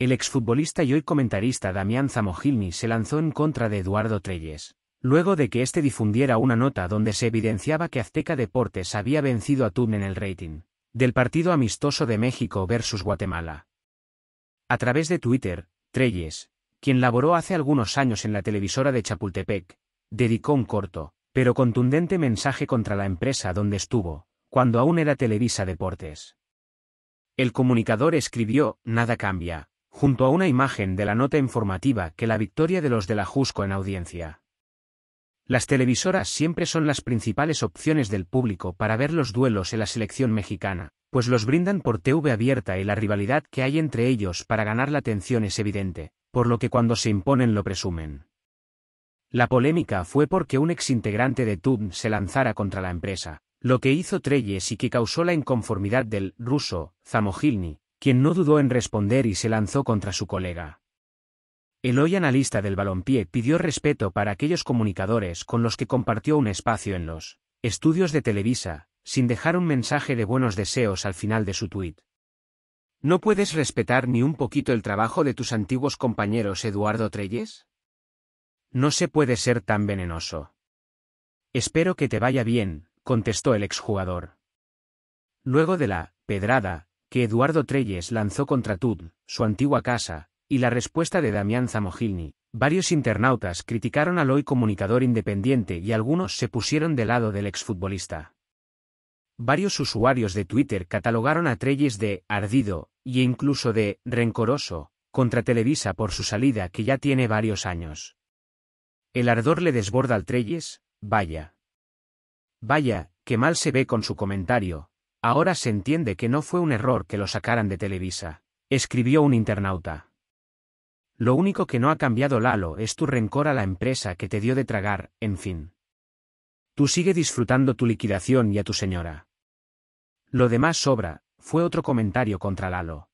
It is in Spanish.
El exfutbolista y hoy comentarista Damián Zamojilni se lanzó en contra de Eduardo Treyes, luego de que este difundiera una nota donde se evidenciaba que Azteca Deportes había vencido a Tun en el rating del partido amistoso de México versus Guatemala. A través de Twitter, Treyes, quien laboró hace algunos años en la televisora de Chapultepec, dedicó un corto, pero contundente mensaje contra la empresa donde estuvo, cuando aún era Televisa Deportes. El comunicador escribió, Nada cambia, junto a una imagen de la nota informativa que la victoria de los de la Jusco en audiencia. Las televisoras siempre son las principales opciones del público para ver los duelos en la selección mexicana, pues los brindan por TV abierta y la rivalidad que hay entre ellos para ganar la atención es evidente, por lo que cuando se imponen lo presumen. La polémica fue porque un exintegrante de TUM se lanzara contra la empresa, lo que hizo Treyes y que causó la inconformidad del ruso, Zamohilny quien no dudó en responder y se lanzó contra su colega. El hoy analista del balompié pidió respeto para aquellos comunicadores con los que compartió un espacio en los estudios de Televisa, sin dejar un mensaje de buenos deseos al final de su tuit. ¿No puedes respetar ni un poquito el trabajo de tus antiguos compañeros Eduardo Treyes? No se puede ser tan venenoso. Espero que te vaya bien, contestó el exjugador. Luego de la pedrada, que Eduardo Treyes lanzó contra Tud, su antigua casa, y la respuesta de Damián Zamogilni. Varios internautas criticaron al hoy comunicador independiente y algunos se pusieron del lado del exfutbolista. Varios usuarios de Twitter catalogaron a Treyes de ardido y e incluso de rencoroso contra Televisa por su salida que ya tiene varios años. El ardor le desborda al Treyes, vaya. Vaya, que mal se ve con su comentario, Ahora se entiende que no fue un error que lo sacaran de Televisa, escribió un internauta. Lo único que no ha cambiado Lalo es tu rencor a la empresa que te dio de tragar, en fin. Tú sigue disfrutando tu liquidación y a tu señora. Lo demás sobra, fue otro comentario contra Lalo.